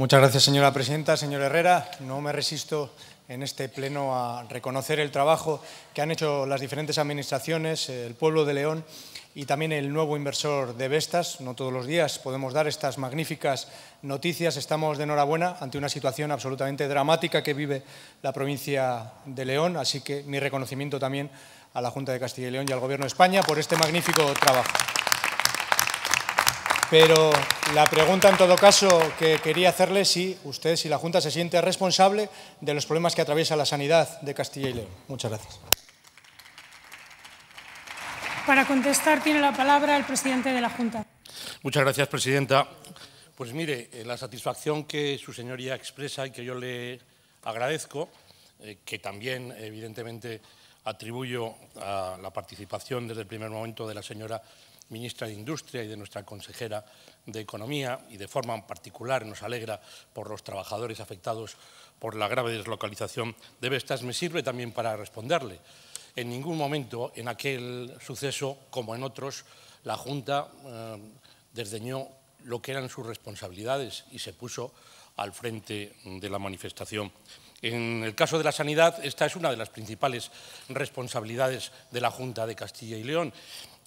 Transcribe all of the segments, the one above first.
Muchas gracias, señora presidenta. Señor Herrera, no me resisto en este pleno a reconocer el trabajo que han hecho las diferentes administraciones, el pueblo de León y también el nuevo inversor de Vestas. No todos los días podemos dar estas magníficas noticias. Estamos de enhorabuena ante una situación absolutamente dramática que vive la provincia de León, así que mi reconocimiento también a la Junta de Castilla y León y al Gobierno de España por este magnífico trabajo. Pero la pregunta, en todo caso, que quería hacerle si usted, si la Junta se siente responsable de los problemas que atraviesa la sanidad de Castilla y León. Muchas gracias. Para contestar tiene la palabra el presidente de la Junta. Muchas gracias, presidenta. Pues mire, eh, la satisfacción que su señoría expresa y que yo le agradezco, eh, que también evidentemente atribuyo a la participación desde el primer momento de la señora ministra de Industria y de nuestra consejera de Economía y de forma particular nos alegra por los trabajadores afectados por la grave deslocalización de Vestas, me sirve también para responderle. En ningún momento en aquel suceso, como en otros, la Junta eh, desdeñó lo que eran sus responsabilidades y se puso al frente de la manifestación. En el caso de la sanidad, esta es una de las principales responsabilidades de la Junta de Castilla y León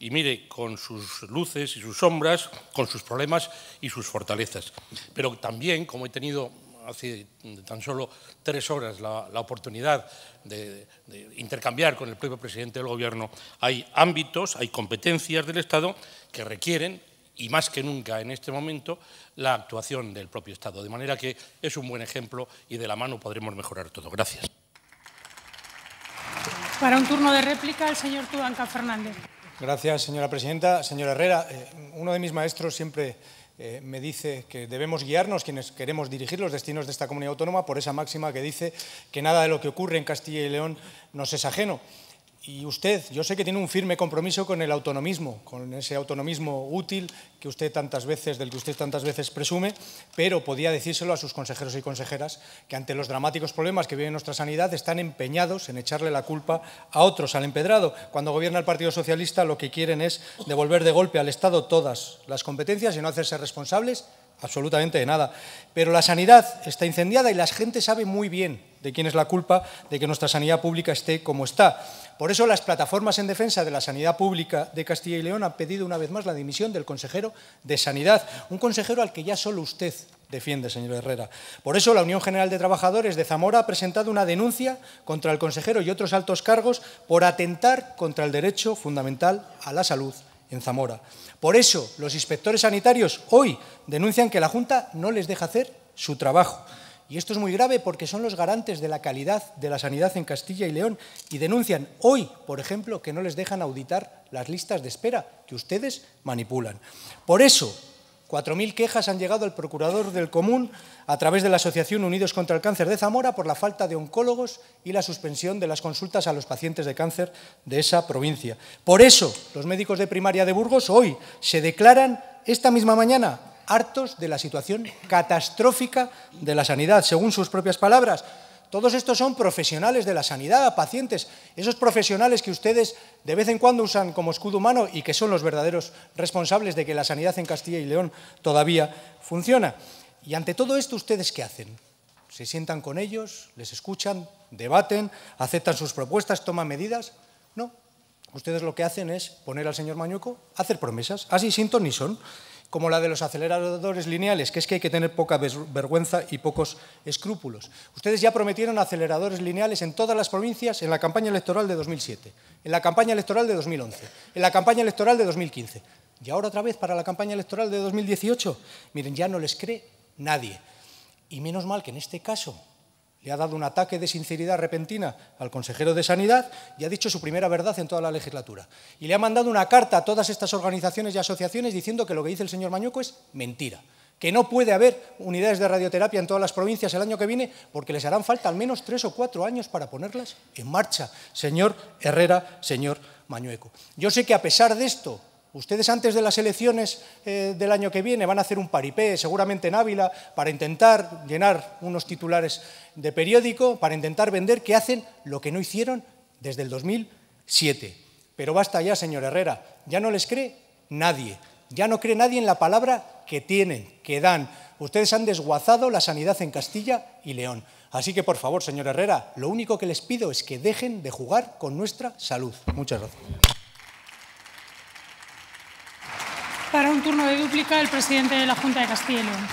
y mire, con sus luces y sus sombras, con sus problemas y sus fortalezas. Pero también, como he tenido hace tan solo tres horas la, oportunidad de, intercambiar con el propio presidente del Gobierno, hay ámbitos, hay competencias del Estado que requieren, y más que nunca en este momento, la actuación del propio Estado. De manera que es un buen ejemplo y de la mano podremos mejorar todo. Gracias. Para un turno de réplica, el señor Tuanca Fernández. Gracias, señora presidenta. Señor Herrera, eh, uno de mis maestros siempre eh, me dice que debemos guiarnos, quienes queremos dirigir los destinos de esta comunidad autónoma, por esa máxima que dice que nada de lo que ocurre en Castilla y León nos es ajeno. Y usted, yo sé que tiene un firme compromiso con el autonomismo, con ese autonomismo útil que usted tantas veces, del que usted tantas veces presume, pero podía decírselo a sus consejeros y consejeras que ante los dramáticos problemas que vive nuestra sanidad están empeñados en echarle la culpa a otros, al empedrado. Cuando gobierna el Partido Socialista lo que quieren es devolver de golpe al Estado todas las competencias y no hacerse responsables absolutamente de nada. Pero la sanidad está incendiada y la gente sabe muy bien de quién es la culpa de que nuestra sanidad pública esté como está. Por eso las plataformas en defensa de la sanidad pública de Castilla y León han pedido una vez más la dimisión del consejero de Sanidad, un consejero al que ya solo usted defiende, señor Herrera. Por eso la Unión General de Trabajadores de Zamora ha presentado una denuncia contra el consejero y otros altos cargos por atentar contra el derecho fundamental a la salud en Zamora. Por eso, los inspectores sanitarios hoy denuncian que la Junta no les deja hacer su trabajo. Y esto es muy grave porque son los garantes de la calidad de la sanidad en Castilla y León y denuncian hoy, por ejemplo, que no les dejan auditar las listas de espera que ustedes manipulan. Por eso, 4.000 quejas han llegado al procurador del común a través de la Asociación Unidos contra el Cáncer de Zamora por la falta de oncólogos y la suspensión de las consultas a los pacientes de cáncer de esa provincia. Por eso, los médicos de primaria de Burgos hoy se declaran esta misma mañana hartos de la situación catastrófica de la sanidad, según sus propias palabras. Todos estos son profesionales de la sanidad, pacientes, esos profesionales que ustedes de vez en cuando usan como escudo humano y que son los verdaderos responsables de que la sanidad en Castilla y León todavía funciona. Y ante todo esto, ¿ustedes qué hacen? Se sientan con ellos, les escuchan, debaten, aceptan sus propuestas, toman medidas. No, ustedes lo que hacen es poner al señor Mañuco a hacer promesas, así siento ni son como la de los aceleradores lineales, que es que hay que tener poca vergüenza y pocos escrúpulos. Ustedes ya prometieron aceleradores lineales en todas las provincias en la campaña electoral de 2007, en la campaña electoral de 2011, en la campaña electoral de 2015. Y ahora otra vez para la campaña electoral de 2018. Miren, ya no les cree nadie. Y menos mal que en este caso le ha dado un ataque de sinceridad repentina al consejero de Sanidad y ha dicho su primera verdad en toda la legislatura. Y le ha mandado una carta a todas estas organizaciones y asociaciones diciendo que lo que dice el señor Mañueco es mentira que no puede haber unidades de radioterapia en todas las provincias el año que viene porque les harán falta al menos tres o cuatro años para ponerlas en marcha, señor Herrera, señor Mañueco. Yo sé que a pesar de esto, Ustedes antes de las elecciones eh, del año que viene van a hacer un paripé, seguramente en Ávila, para intentar llenar unos titulares de periódico, para intentar vender que hacen lo que no hicieron desde el 2007. Pero basta ya, señor Herrera, ya no les cree nadie, ya no cree nadie en la palabra que tienen, que dan. Ustedes han desguazado la sanidad en Castilla y León. Así que, por favor, señor Herrera, lo único que les pido es que dejen de jugar con nuestra salud. Muchas gracias. para un turno de dúplica el presidente de la Junta de Castilla y León.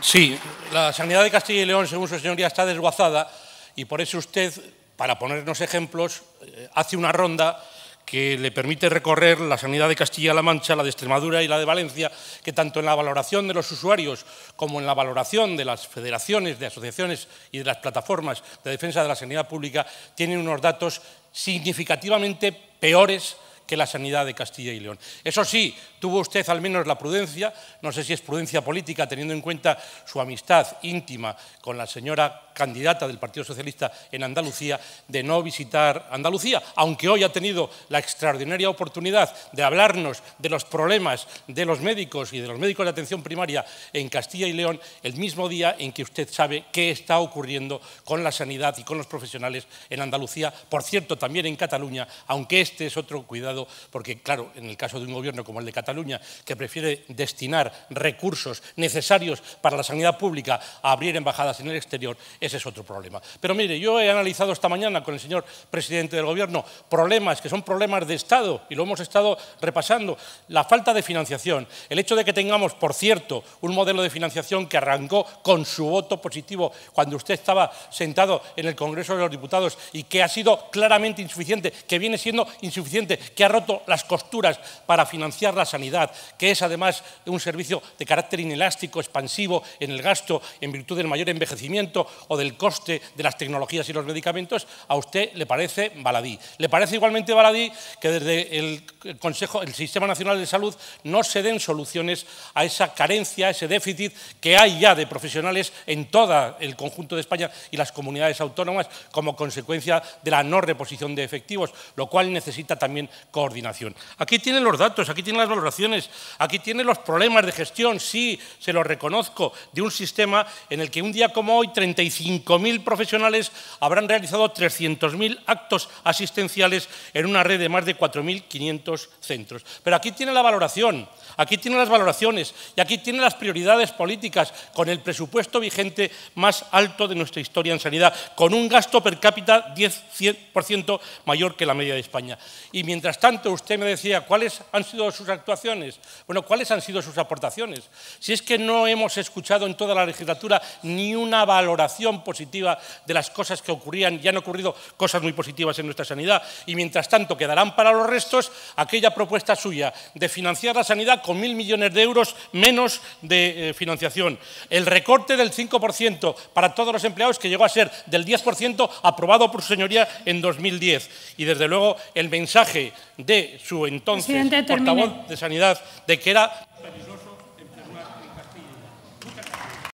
Sí, la sanidad de Castilla y León, según su señoría, está desguazada y por eso usted, para ponernos ejemplos, eh, hace una ronda que le permite recorrer la sanidad de Castilla-La Mancha, la de Extremadura y la de Valencia, que tanto en la valoración de los usuarios como en la valoración de las federaciones, de asociaciones y de las plataformas de defensa de la sanidad pública tienen unos datos significativamente peores que la sanidad de Castilla y León. Eso sí, tuvo usted al menos la prudencia, no sé si es prudencia política, teniendo en cuenta su amistad íntima con la señora candidata del Partido Socialista en Andalucía, de no visitar Andalucía, aunque hoy ha tenido la extraordinaria oportunidad de hablarnos de los problemas de los médicos y de los médicos de atención primaria en Castilla y León, el mismo día en que usted sabe qué está ocurriendo con la sanidad y con los profesionales en Andalucía, por cierto, también en Cataluña, aunque este es otro cuidado porque claro, en el caso de un gobierno como el de Cataluña, que prefiere destinar recursos necesarios para la sanidad pública a abrir embajadas en el exterior, ese es otro problema. Pero mire, yo he analizado esta mañana con el señor presidente del gobierno problemas que son problemas de Estado y lo hemos estado repasando. La falta de financiación, el hecho de que tengamos, por cierto, un modelo de financiación que arrancó con su voto positivo cuando usted estaba sentado en el Congreso de los Diputados y que ha sido claramente insuficiente, que viene siendo insuficiente, que ha roto las costuras para financiar la sanidad, que es además un servicio de carácter inelástico, expansivo en el gasto en virtud del mayor envejecimiento o del coste de las tecnologías y los medicamentos, a usted le parece baladí. Le parece igualmente baladí que desde el Consejo, el Sistema Nacional de Salud, no se den soluciones a esa carencia, a ese déficit que hay ya de profesionales en todo el conjunto de España y las comunidades autónomas como consecuencia de la no reposición de efectivos, lo cual necesita también coordinación. Aquí tienen los datos, aquí tienen las valoraciones, aquí tienen los problemas de gestión, sí, se los reconozco, de un sistema en el que un día como hoy 35.000 profesionales habrán realizado 300.000 actos asistenciales en una red de más de 4.500 centros. Pero aquí tiene la valoración, aquí tienen las valoraciones y aquí tienen las prioridades políticas con el presupuesto vigente más alto de nuestra historia en sanidad, con un gasto per cápita 10% mayor que la media de España. Y mientras tanto, usted me decía, ¿cuáles han sido sus actuaciones? Bueno, ¿cuáles han sido sus aportaciones? Si es que no hemos escuchado en toda la legislatura ni una valoración positiva de las cosas que ocurrían, ya han ocurrido cosas muy positivas en nuestra sanidad, y mientras tanto quedarán para los restos aquella propuesta suya de financiar la sanidad con mil millones de euros menos de eh, financiación, el recorte del 5% para todos los empleados que llegó a ser del 10% aprobado por su señoría en 2010, y desde luego el mensaje de su entonces portavoz de Sanidad de que era